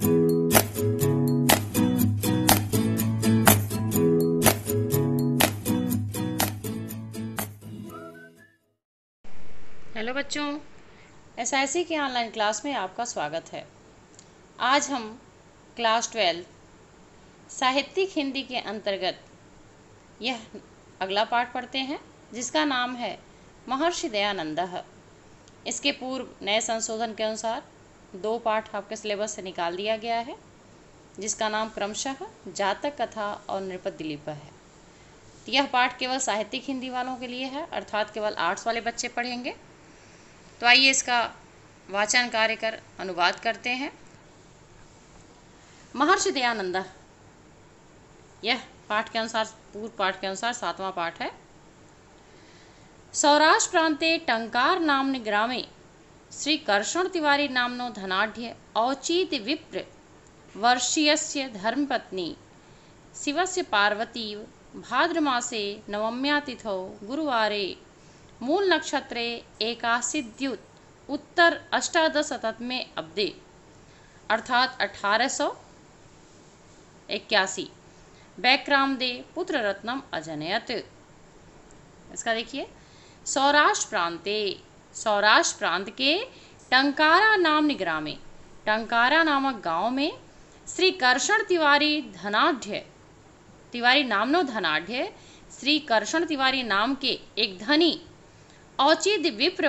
hello बच्चों S I सी के online class में आपका स्वागत है आज हम क्लास ट्वेल्थ साहित्यिक हिंदी के अंतर्गत यह अगला पाठ पढ़ते हैं जिसका नाम है महर्षि दयानंद इसके पूर्व नए संशोधन के अनुसार दो पाठ आपके सिलेबस से निकाल दिया गया है जिसका नाम क्रमशः जातक कथा और नृपत दिलीप है यह पाठ केवल साहित्यिक हिंदी वालों के लिए है अर्थात केवल आर्ट्स वाले बच्चे पढ़ेंगे तो आइए इसका वाचन कार्य कर अनुवाद करते हैं महर्षि दयानंदा यह पाठ के अनुसार पूर्व पाठ के अनुसार सातवां पाठ है सौराष्ट्र प्रांत टंकार नाम ग्रामे श्री कर्षण तिवारी नामनो धनाढ्य औचित विप्र वर्षीय धर्मपत्नी शिवस्य पार्वती भाद्रमासे नवम्या तिथौ गुरुवारे मूल नक्षत्रे एकाशीद्युत उत्तर अष्टादश शतमे अब्दे अर्थात अठारह सौ दे पुत्र रत्नम अजनयत इसका देखिए सौराष्ट्र प्रांते सौराष्ट्र प्रांत के टंकारा नाम निगरा में टंकारा नामक गांव में श्री कर्षण तिवारी धनाढ़ तिवारी नामनो धनाढ़ श्री कर्षण तिवारी नाम के एक धनी औचित विप्र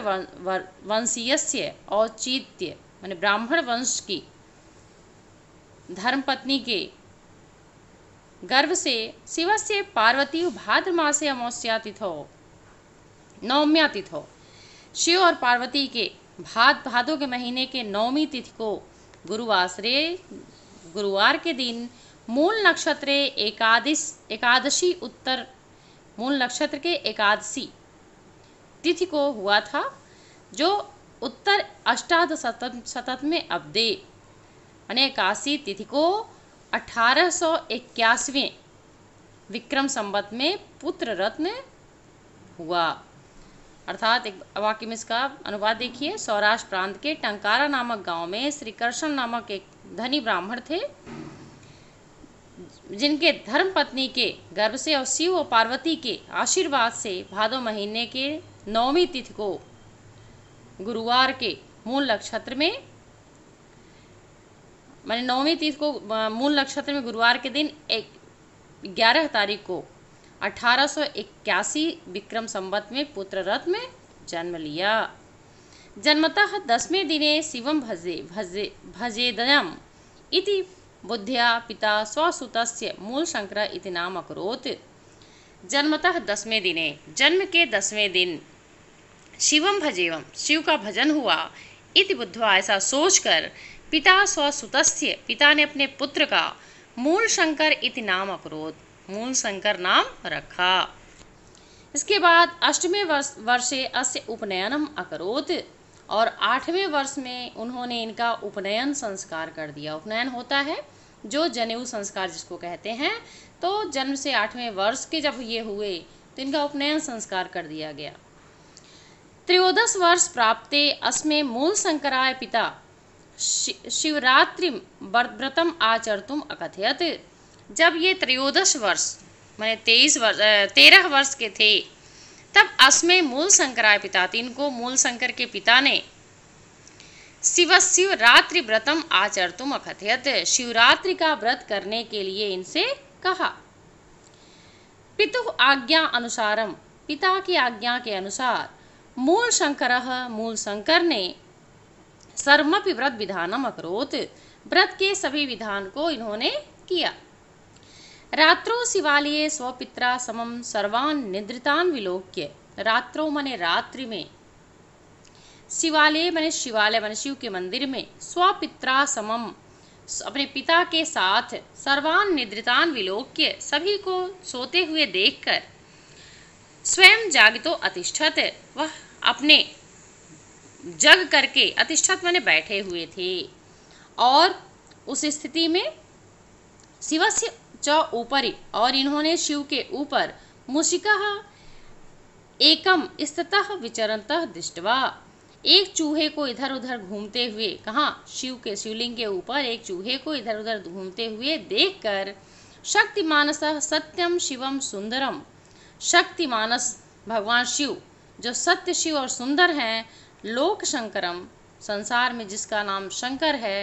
वंशीयस्य औचित्य मान ब्राह्मण वंश की धर्मपत्नी के गर्भ से शिव से पार्वती भाद्रमासे नवम्या नौम्यातिथो शिव और पार्वती के भाद भादों के महीने के नौमी तिथि को गुरुवासरे गुरुवार के दिन मूल नक्षत्र एकादश एकादशी उत्तर मूल नक्षत्र के एकादशी तिथि को हुआ था जो उत्तर अष्टाद शतक में अवधे मैंने इक्यासी तिथि को अठारह सौ विक्रम संबत में पुत्र रत्न हुआ अर्थात एक वाक्य में इसका अनुवाद देखिए सौराष्ट्र प्रांत के टंकारा नामक गांव में श्री कृष्ण नामक एक धनी ब्राह्मण थे जिनके धर्म पत्नी के गर्भ से और शिव और पार्वती के आशीर्वाद से भादो महीने के नौवीं तिथि को गुरुवार के मूल नक्षत्र में मैंने नौवीं तिथि को मूल नक्षत्र में गुरुवार के दिन एक ग्यारह तारीख को 1881 विक्रम संवत में पुत्र रथ में जन्म लिया जन्मतः दसवें दिने शिव भजे भजे भजेदयम इति बुद्ध्या पिता स्वसुतस्य मूल इति नाम अक्रोत जन्मतः दसवें दिने जन्म के दसवें दिन शिवम भजेवम शिव का भजन हुआ इति बुद्धवा ऐसा सोचकर पिता स्वसुत पिता ने अपने पुत्र का मूल शंकर इति नाम अकरोत मूल संकर नाम रखा इसके बाद अष्टवें वर्ष वर्षे अस्य उपनयनम अकरोत और आठवें वर्ष में उन्होंने इनका उपनयन संस्कार कर दिया उपनयन होता है जो जनेऊ संस्कार जिसको कहते हैं तो जन्म से आठवें वर्ष के जब ये हुए तो इनका उपनयन संस्कार कर दिया गया त्रयोदश वर्ष प्राप्ते अस्में मूल संकराय पिता शि, शिवरात्रि व्रतम आचरतुम अकथयत जब ये त्रयोदश वर्ष मैंने तेईस वर्ष तेरह वर्ष के थे तब अस्मे मूल शंकराय पिता इनको मूल शंकर के पिता ने शिव शिव रात्रि व्रतम आचर तुम अखथियत शिवरात्रि का व्रत करने के लिए इनसे कहा पितु आज्ञा अनुसारम पिता की आज्ञा के अनुसार मूल शंकर मूल शंकर ने सर्मपि व्रत विधानम अकरोत व्रत के सभी विधान को इन्होंने किया रात्रो शिवालय स्वपित्रा समम सर्वान నిద్రితాన్ विलोक्य रात्रो मने रात्रि में शिवालय मने शिवालय मने शिव के मंदिर में स्वपित्रा समम अपने पिता के साथ सर्वान निद्रितान विलोक्य सभी को सोते हुए देखकर स्वयं जागितो अतिष्ठत वह अपने जग करके अतिष्ठत मने बैठे हुए थे और उस स्थिति में शिव से च ऊपरी और इन्होंने शिव के ऊपर मुशिका एकम स्थितः विचरणतः दृष्टवा एक चूहे को इधर उधर घूमते हुए कहा शिव के शिवलिंग के ऊपर एक चूहे को इधर उधर घूमते हुए देखकर शक्तिमानस सत्यम शिवम सुंदरम शक्तिमानस भगवान शिव जो सत्य शिव और सुंदर हैं लोक शंकरम संसार में जिसका नाम शंकर है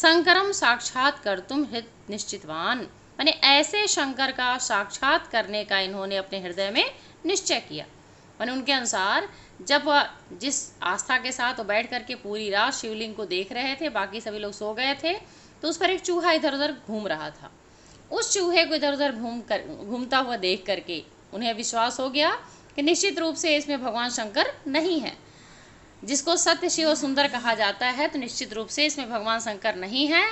शंकरम साक्षात कर तुम हित निश्चितवान माने ऐसे शंकर का साक्षात करने का इन्होंने अपने हृदय में निश्चय किया माने उनके अनुसार जब वह जिस आस्था के साथ वो बैठ करके पूरी रात शिवलिंग को देख रहे थे बाकी सभी लोग सो गए थे तो उस पर एक चूहा इधर उधर घूम रहा था उस चूहे को इधर उधर घूम कर घूमता हुआ देख करके उन्हें विश्वास हो गया कि निश्चित रूप से इसमें भगवान शंकर नहीं है जिसको सत्य शिव सुंदर कहा जाता है तो निश्चित रूप से इसमें भगवान शंकर नहीं है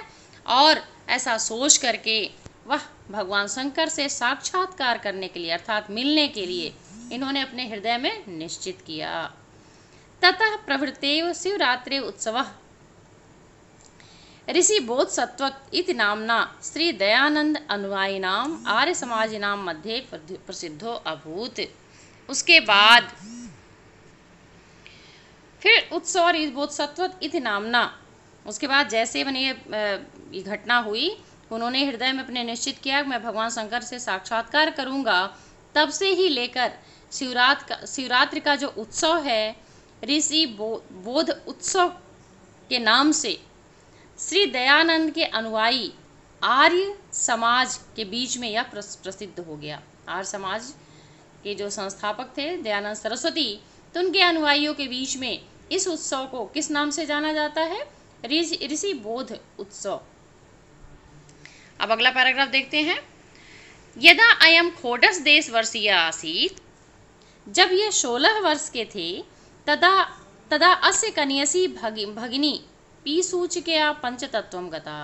और ऐसा सोच करके वह भगवान शंकर से साक्षात्कार करने के लिए अर्थात मिलने के लिए इन्होंने अपने हृदय में निश्चित किया ततः प्रभृतेव शिवरात्रि उत्सव ऋषि सत्व इति नामना श्री दयानंद नाम आर्य नाम मध्य प्रसिद्धो अभूत उसके बाद फिर उत्सव और सत्व इति नामना उसके बाद जैसे मैंने ये घटना हुई उन्होंने हृदय में अपने निश्चित किया मैं भगवान शंकर से साक्षात्कार करूंगा तब से ही लेकर शिवरात का शिवरात्रि का जो उत्सव है ऋषि बो, बोध उत्सव के नाम से श्री दयानंद के अनुयायी आर्य समाज के बीच में यह प्रसिद्ध हो गया आर्य समाज के जो संस्थापक थे दयानंद सरस्वती तो उनके अनुयायियों के बीच में इस उत्सव को किस नाम से जाना जाता है ऋषि बोध उत्सव अब अगला पैराग्राफ देखते हैं यदा अयम खोडस देश वर्षीय आसीत जब ये सोलह वर्ष के थे तदा तदा अस्य कन्यसी भगि भगिनी पीसूचिकया पंचतत्वम गता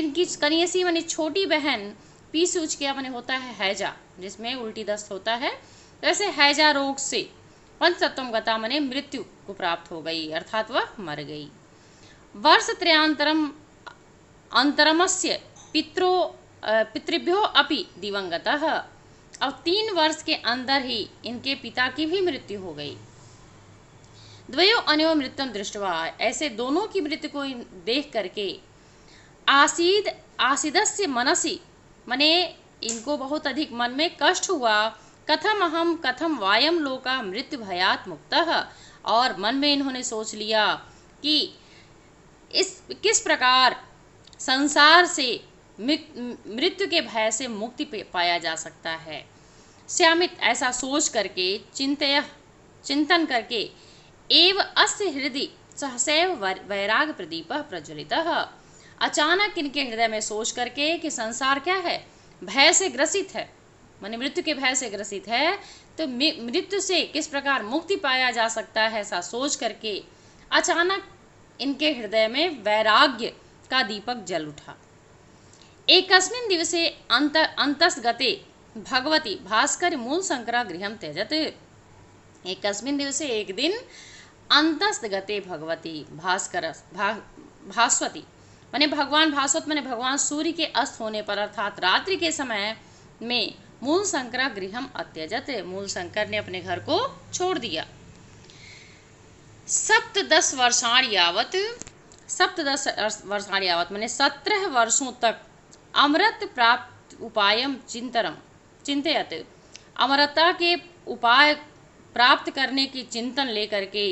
इनकी कन्यसी मानी छोटी बहन पी पीसूचिकया मानी होता है हैजा जिसमें उल्टी दस्त होता है जैसे हैजा रोग से तत्व गता मैंने मृत्यु को प्राप्त हो गई अर्थात वह मर गई वर्ष त्रयांतरम अंतरमस्य पित्रो पितृभ्यो अपि दिवंगत और तीन वर्ष के अंदर ही इनके पिता की भी मृत्यु हो गई द्वयो अनयो मृत्यु दृष्टवा ऐसे दोनों की मृत्यु को देख करके आसीद आसीदस्य मनसी मने इनको बहुत अधिक मन में कष्ट हुआ कथम अहम कथम वायम लोका मृत्यु भयात मुक्त और मन में इन्होंने सोच लिया कि इस किस प्रकार संसार से मृत्यु के भय से मुक्ति पाया जा सकता है श्यामित ऐसा सोच करके चिंतय चिंतन करके एव अस्य हृदय सहसैव वैराग प्रदीप प्रज्वलित अचानक इनके हृदय में सोच करके कि संसार क्या है भय से ग्रसित है मान मृत्यु के भय से ग्रसित है तो मृत्यु से किस प्रकार मुक्ति पाया जा सकता है ऐसा सोच करके अचानक इनके हृदय में वैराग्य का दीपक जल उठा एकस्मिन् दिवसे अन्त अन्तस्गते भगवती भास्कर मूल भास्करी गृह त्यजत एक दिवसे एक दिन अंतस्तगते भगवती भास्कर भा, भास्वती मैंने भगवान भास्वत मैंने भगवान सूर्य के अस्त होने पर अर्थात रात्रि के समय में मूल शंकर गृह अत्यजत मूल शंकर ने अपने घर को छोड़ दिया सप्त दस वर्षाण यावत सप्त दस वर्षाण यावत मैंने सत्रह वर्षों तक अमृत प्राप्त उपाय चिंतरम चिंतित अमरता के उपाय प्राप्त करने की चिंतन लेकर के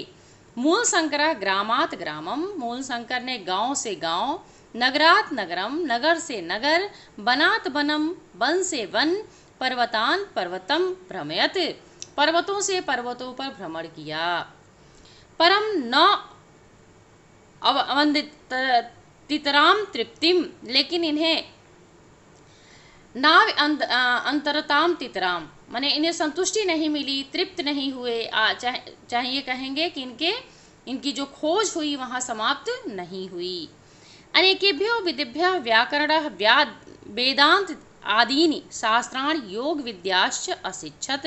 मूल शंकर ग्रामात ग्रामम मूल शंकर ने गांव से गांव नगरात नगरम नगर से नगर बनात बनम वन से वन पर्वतान पर्वतम भ्रमयत पर्वतों से पर्वतों पर भ्रमण किया परम न अवंदित तितराम तृप्तिम लेकिन इन्हें ना अंतरताम तितराम माने इन्हें संतुष्टि नहीं मिली तृप्त नहीं हुए आ, चाहे ये कहेंगे कि इनके इनकी जो खोज हुई वहाँ समाप्त नहीं हुई अनेकेभ्यो विदिभ्य व्याकरण व्या वेदांत आदीनि शास्त्राण योग विद्याश्च अशिक्षत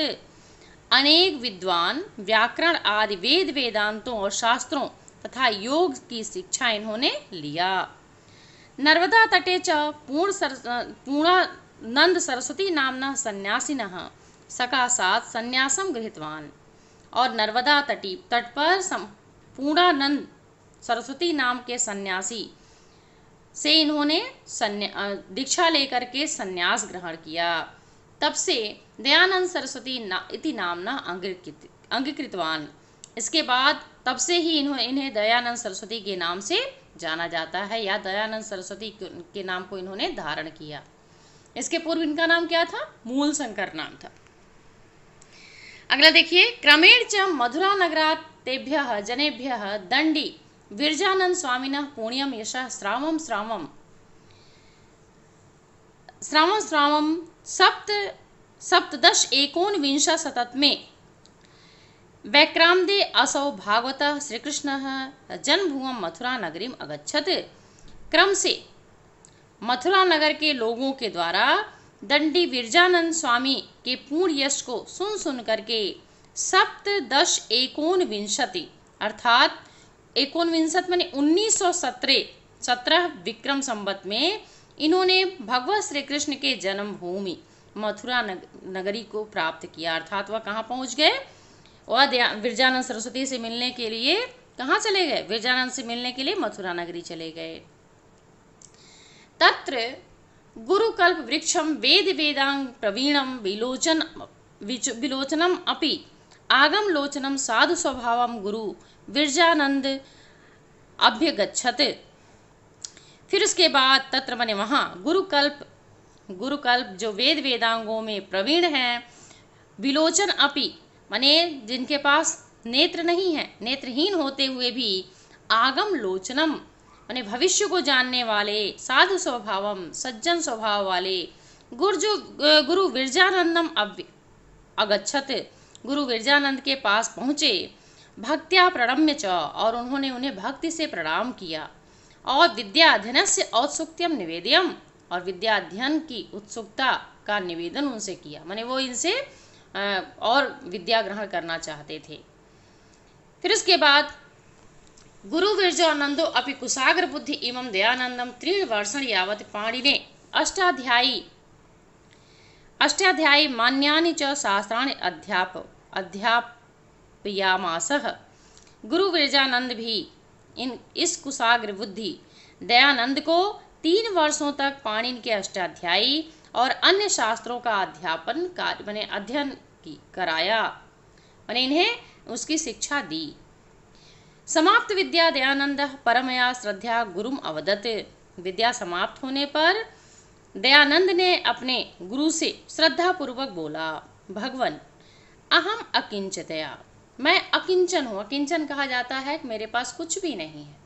अनेक विद्वान व्याकरण आदि वेद वेदांतों और शास्त्रों तथा योग की शिक्षा इन्होंने लिया नर्मदा तटे च पूर्ण पूर्णा नंद सरस्वती नामना सन्यासीन सकाशात संन्यासम गृहतवान और नर्मदा तटी तट पर पूर्णानंद सरस्वती नाम के सन्यासी से इन्होंने दीक्षा लेकर के संन्यास ग्रहण किया तब से दयानंद सरस्वती ना, इति नामना अंगीकृत अंगीकृतवान इसके बाद तब से ही इन्होंने इन्हें दयानंद सरस्वती के नाम से जाना जाता है या दयानंद सरस्वती के नाम को इन्होंने धारण किया इसके पूर्व इनका नाम क्या था मूल शंकर नाम था अगला देखिए क्रमेण च मधुरा नगरा तेभ्य जनेभ्य दंडी विरजानंद स्वामीन पुण्यम यश श्रावम श्रावम श्राव श्राव सप्त सप्तश एकोन विंश शतत में वैक्रामदे असौ भागवत श्रीकृष्ण जन्मभूम मथुरा नगरीम अगछत क्रम से मथुरा नगर के लोगों के द्वारा दंडी विरजानंद स्वामी के पूर्ण यश को सुन सुन करके सप्त दश एकोन विंशति अर्थात एकोन विंशत मैंने उन्नीस सौ सत्रह सत्रह विक्रम संबत में इन्होंने भगवत श्री कृष्ण के जन्मभूमि मथुरा नगरी को प्राप्त किया अर्थात वह कहाँ पहुँच गए वह विरजानंद सरस्वती से मिलने के लिए कहाँ चले गए विरजानंद से मिलने के लिए मथुरा नगरी चले गए तत्र गुरुकल्पवृक्षं वेदांग प्रवीणं विलोचन विलोचनम् अपि आगमलोचनं साधुस्वभावं गुरु विरजानंद अभ्यगछत फिर उसके बाद तत्र मने वहाँ गुरुकल्प गुरुकल्प जो वेद वेदांगों में प्रवीण हैं विलोचन अपि मने जिनके पास नेत्र नहीं है नेत्रहीन होते हुए भी आगम लोचनम अपने भविष्य को जानने वाले साधु स्वभावम सज्जन स्वभाव वाले जो गुरु विरजानंदम अगछत गुरु विरजानंद के पास पहुँचे भक्त्या प्रणम्य च और उन्होंने उन्हें भक्ति से प्रणाम किया और विद्या अध्ययन से औत्सुक्यम निवेदयम और विद्या अध्ययन की उत्सुकता का निवेदन उनसे किया माने वो इनसे और विद्या ग्रहण करना चाहते थे फिर उसके बाद गुरु गुरुविर्जानन्दो अपि कुसाग्रबुद्धि इमं दयानन्दं त्रीणवर्षण यावत पाणिने अष्टाध्यायी अष्टाध्यायी मान्यानि च शास्त्राणि अध्याप अध्यापयामासः गुरुविर्जानंद भी इन इस कुसाग्र बुद्धि दयानंद को तीन वर्षों तक पाणिन के अष्टाध्यायी और अन्य शास्त्रों का अध्यापन कार्य मैंने अध्ययन की कराया मैंने इन्हें उसकी शिक्षा दी समाप्त विद्या दयानंद परमया श्रद्धा गुरुम अवदत विद्या समाप्त होने पर दयानंद ने अपने गुरु से श्रद्धा पूर्वक बोला भगवान अहम अकिंचतया मैं अकिंचन हूं अकिंचन कहा जाता है कि मेरे पास कुछ भी नहीं है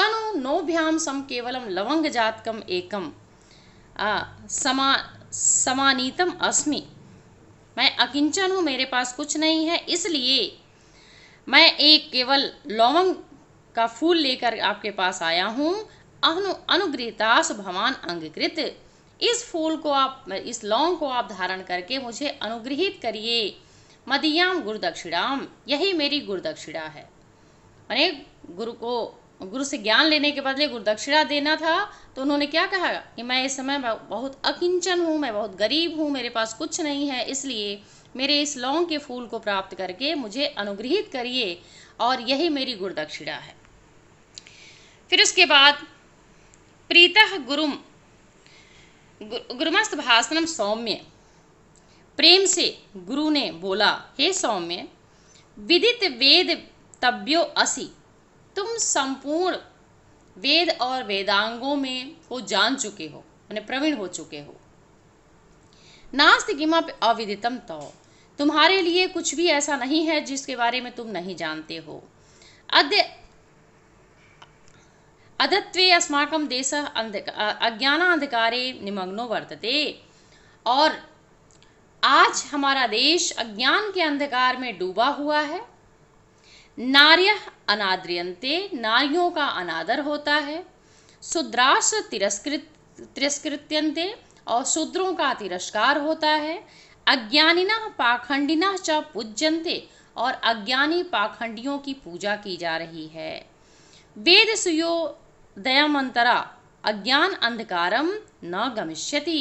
तनु नोभ्याम सम केवलम लवंग जातकम एकम आ, समा समानीतम अस्मि मैं अकिंचन हूँ मेरे पास कुछ नहीं है इसलिए मैं एक केवल लौंग का फूल लेकर आपके पास आया हूँ अनु अनुग्रहतास भवान अंगकृत इस फूल को आप इस लौंग को आप धारण करके मुझे अनुग्रहित करिए मदियाम गुरुदक्षिणाम यही मेरी गुरुदक्षिणा है मैंने गुरु को गुरु से ज्ञान लेने के बदले गुरुदक्षिणा देना था तो उन्होंने क्या कहा कि मैं इस समय बहुत अकिंचन हूँ मैं बहुत गरीब हूँ मेरे पास कुछ नहीं है इसलिए मेरे इस लौंग के फूल को प्राप्त करके मुझे अनुग्रहित करिए और यही मेरी गुरुदक्षिणा है फिर उसके बाद प्रीतः गुरुम गुरुमस्त भाषणम सौम्य प्रेम से गुरु ने बोला हे सौम्य विदित वेद तब्यो असि तुम संपूर्ण वेद और वेदांगों में को जान चुके हो उन्हें प्रवीण हो चुके हो नास्त किमप अविदितम तो तुम्हारे लिए कुछ भी ऐसा नहीं है जिसके बारे में तुम नहीं जानते हो अद्य अदत्व अस्माक देश अज्ञान अज्ञानांधकारे निमग्नो वर्तते और आज हमारा देश अज्ञान के अंधकार में डूबा हुआ है नार्य अनाद्रियंते नारियों का अनादर होता है सुद्राश तिरस्कृत तिरस्कृत्यंते और शूद्रों का तिरस्कार होता है अज्ञानिना पाखंडिना च पूज्यंते और अज्ञानी पाखंडियों की पूजा की जा रही है वेद सुयो दयामंतरा अज्ञान अंधकारम न गमिष्यति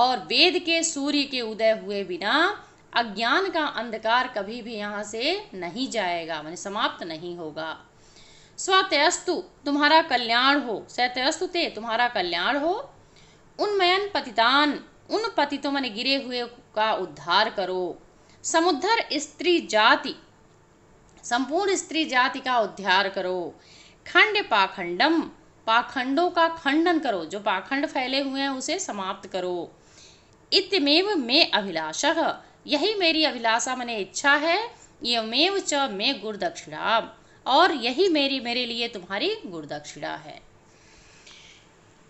और वेद के सूर्य के उदय हुए बिना अज्ञान का अंधकार कभी भी यहाँ से नहीं जाएगा मैंने समाप्त नहीं होगा स्वतयस्तु तुम्हारा कल्याण हो सत्यस्तु ते तुम्हारा कल्याण हो उन्मयन पतितान उन पतितों मन गिरे हुए का उद्धार करो समुद्धर स्त्री जाति संपूर्ण स्त्री जाति का उद्धार करो खंड पाखंडम पाखंडों का खंडन करो जो पाखंड फैले हुए हैं उसे समाप्त करो इतमेव में अभिलाषा यही मेरी अभिलाषा मैंने इच्छा है यमेव च में गुरुदक्षिणा और यही मेरी मेरे लिए तुम्हारी गुरुदक्षिणा है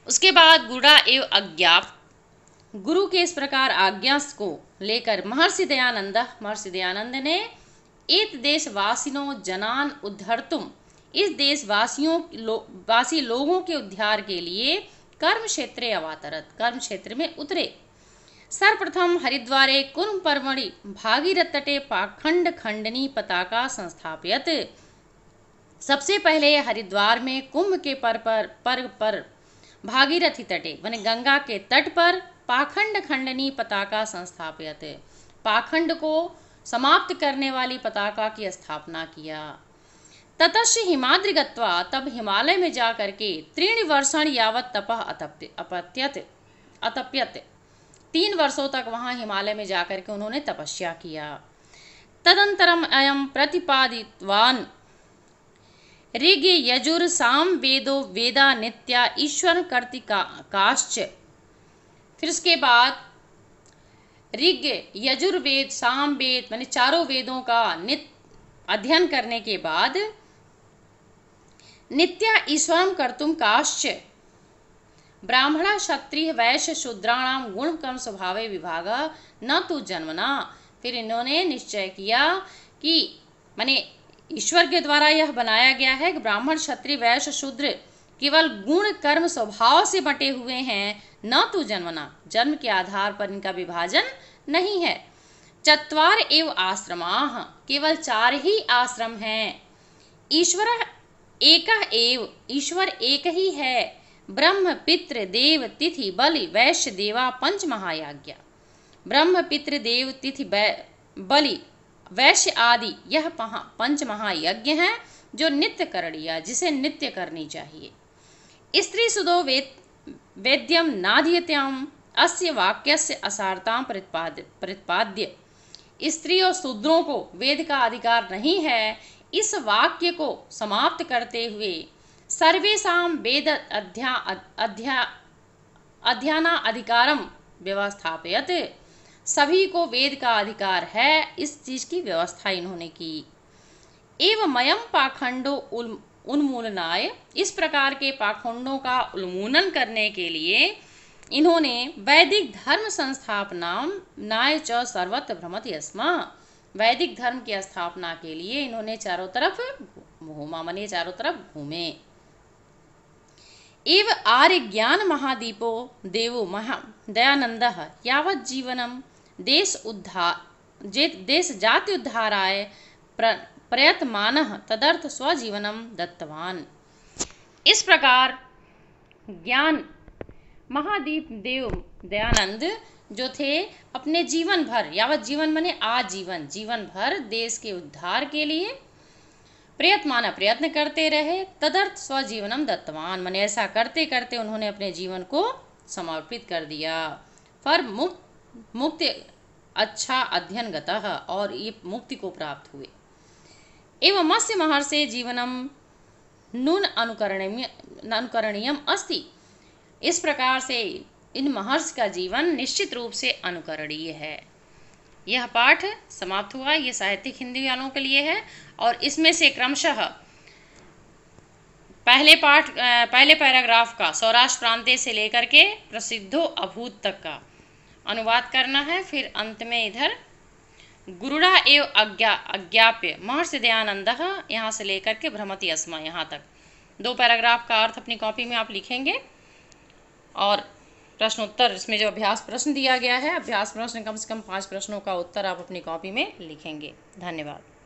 उसके बाद गुड़ा एव अज्ञाप गुरु के इस प्रकार आज्ञा को लेकर महर्षि दयानंद महर्षि दयानंद ने एक देशवासिनो जनान उद्धर तुम इस देशवासियों लो, वासी लोगों के उद्धार के लिए कर्म क्षेत्र अवातरत कर्म क्षेत्र में उतरे सर्वप्रथम हरिद्वारे कुर्म परमणि भागीरथ तटे पाखंड खंडनी पताका संस्थापित सबसे पहले हरिद्वार में कुंभ के पर पर पर, पर भागीरथी तटे माने गंगा के तट पर पाखंड खंडनी पताका संस्थापित पाखंड को समाप्त करने वाली पताका की स्थापना किया ततश हिमाद्रि गत्वा तब हिमालय में जा करके त्रीण वर्षण यावत तप अपत्यत अतप्यत तीन वर्षों तक वहाँ हिमालय में जाकर के उन्होंने तपस्या किया तदंतरम अयम प्रतिपादितवान ऋग यजुर साम वेदो वेदा नित्या ईश्वर कर्तिका काश्च फिर उसके बाद ऋग यजुर्वेद साम वेद मान चारों वेदों का नित अध्ययन करने के बाद नित्या ईश्वर कर्तुम काश्च ब्राह्मण क्षत्रिय वैश्य शूद्राणाम गुण कर्म स्वभाव विभाग न तो जन्मना फिर इन्होंने निश्चय किया कि मैंने ईश्वर के द्वारा यह बनाया गया है कि ब्राह्मण क्षत्रिय वैश्य शूद्र केवल गुण कर्म स्वभाव से बटे हुए हैं न तो जन्मना जन्म के आधार पर इनका विभाजन नहीं है चतवार एवं आश्रमाह केवल चार ही आश्रम हैं ईश्वर एक एव ईश्वर एक ही है ब्रह्म पितृ देव तिथि बलि वैश्य देवा पंच महायाज्ञा ब्रह्म पितृ देव तिथि बलि वैश्य आदि यह पंच महायज्ञ हैं जो नित्य करणीय जिसे नित्य करनी चाहिए स्त्री सुदो वेद वेद्यम नाधीयत्याम अस्य वाक्यस्य असारताम प्रतिपाद्य प्रतिपाद्य स्त्री और शूद्रों को वेद का अधिकार नहीं है इस वाक्य को समाप्त करते हुए सर्वेशा वेद अध्या अध्या अध्याना अधिकारम व्यवस्थापयत सभी को वेद का अधिकार है इस चीज की व्यवस्था इन्होंने की एवं मयम पाखंडो उन्मूलनाय इस प्रकार के पाखंडों का उन्मूलन करने के लिए इन्होंने वैदिक धर्म संस्थापना नाय च सर्वत्र भ्रमत यस्मा वैदिक धर्म की स्थापना के लिए इन्होंने चारों तरफ घूमा मनी चारों तरफ घूमे एव आर्य ज्ञान महादीपो देवो महा दयानंद यावत जीवनम देश उद्धार जे देश जाति उद्धाराय प्र प्रयतमान तदर्थ स्वजीवनम दत्तवान इस प्रकार ज्ञान महादीप देव दयानंद जो थे अपने जीवन भर यावत जीवन मने आजीवन जीवन भर देश के उद्धार के लिए प्रयत्माना प्रयत्न करते रहे तदर्थ स्वजीवनम दत्तवान मने ऐसा करते करते उन्होंने अपने जीवन को समर्पित कर दिया फर मुक्त मुक्ति अच्छा अध्ययन गतः और ये मुक्ति को प्राप्त हुए एवं मत्स्य महर्षि जीवनम नून अनुकरणीय अनुकरणीय अस्ति इस प्रकार से इन महर्षि का जीवन निश्चित रूप से अनुकरणीय है यह पाठ समाप्त हुआ ये साहित्यिक हिंदी वालों के लिए है और इसमें से क्रमशः पहले पाठ पहले पैराग्राफ का सौराष्ट्र प्रांत से लेकर के प्रसिद्धो अभूत तक का अनुवाद करना है फिर अंत में इधर गुरुड़ा एव अज्ञा अज्ञाप्य महर्षि दयानंद यहाँ से लेकर के भ्रमति अस्मा यहाँ तक दो पैराग्राफ का अर्थ अपनी कॉपी में आप लिखेंगे और प्रश्नोत्तर इसमें जो अभ्यास प्रश्न दिया गया है अभ्यास प्रश्न कम से कम पाँच प्रश्नों का उत्तर आप अपनी कॉपी में लिखेंगे धन्यवाद